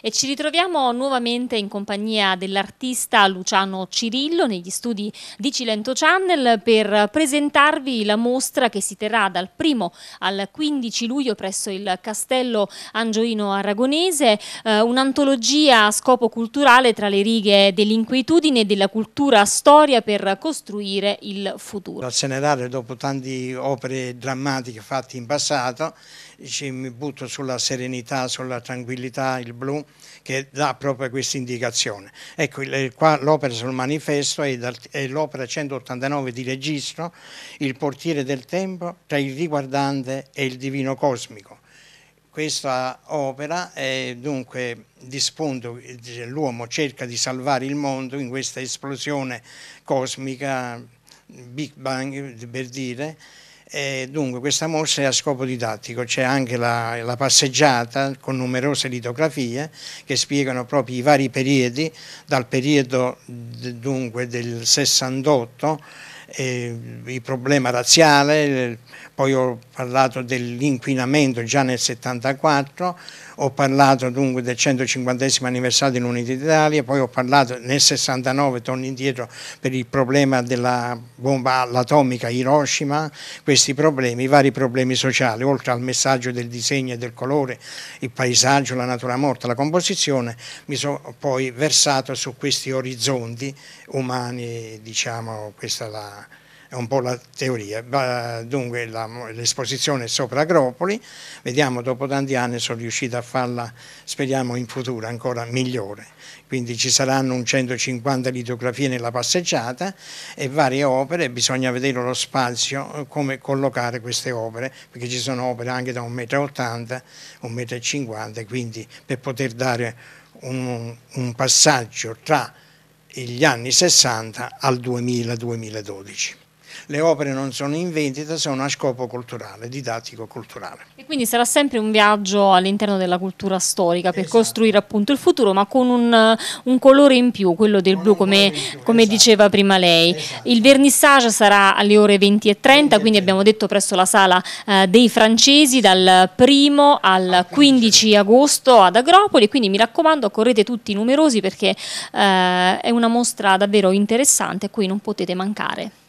E ci ritroviamo nuovamente in compagnia dell'artista Luciano Cirillo negli studi di Cilento Channel per presentarvi la mostra che si terrà dal 1 al 15 luglio presso il Castello Angioino Aragonese, eh, un'antologia a scopo culturale tra le righe dell'inquietudine della cultura storia per costruire il futuro. Al Senedare dopo tante opere drammatiche fatte in passato ci, mi butto sulla serenità, sulla tranquillità, il blocco blu che dà proprio questa indicazione. Ecco, qua l'opera sul manifesto è l'opera 189 di registro, il portiere del tempo tra il riguardante e il divino cosmico. Questa opera è dunque spunto, l'uomo cerca di salvare il mondo in questa esplosione cosmica, Big Bang per dire, e eh, dunque questa mostra è a scopo didattico, c'è anche la, la, passeggiata con numerose litografie che spiegano proprio i vari periodi, dal periodo dunque, del 68, eh, il problema razziale, poi ho parlato dell'inquinamento già nel 74, ho parlato dunque del 150 anniversario dell'Unità d'Italia, poi ho parlato nel 69, torno indietro, per il problema della bomba atomica Hiroshima, questi problemi, i vari problemi sociali, oltre al messaggio del disegno e del colore, il paesaggio, la natura morta, la composizione, mi sono poi versato su questi orizzonti umani, diciamo, questa è la è un po' la teoria. Dunque l'esposizione sopra Agropoli, vediamo dopo tanti anni sono riuscito a farla, speriamo in futuro, ancora migliore. Quindi ci saranno un 150 litografie nella passeggiata e varie opere, bisogna vedere lo spazio, come collocare queste opere, perché ci sono opere anche da 1,80 m, 1,50 m, quindi per poter dare un, un passaggio tra gli anni 60 al 2000-2012 le opere non sono in vendita, sono a scopo culturale, didattico-culturale. E quindi sarà sempre un viaggio all'interno della cultura storica per esatto. costruire appunto il futuro, ma con un, un colore in più, quello del con blu, come, più, come esatto. diceva prima lei. Esatto. Il vernissage sarà alle ore 20 e 30, 20 quindi abbiamo detto presso la sala eh, dei francesi dal primo al 15 agosto ad Agropoli, quindi mi raccomando correte tutti numerosi perché eh, è una mostra davvero interessante a cui non potete mancare.